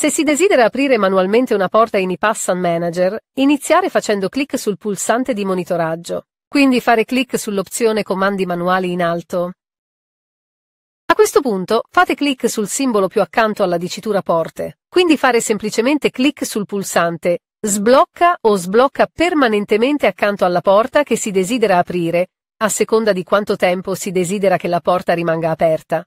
Se si desidera aprire manualmente una porta in iPassan Manager, iniziare facendo clic sul pulsante di monitoraggio, quindi fare clic sull'opzione Comandi manuali in alto. A questo punto fate clic sul simbolo più accanto alla dicitura porte, quindi fare semplicemente clic sul pulsante Sblocca o sblocca permanentemente accanto alla porta che si desidera aprire, a seconda di quanto tempo si desidera che la porta rimanga aperta.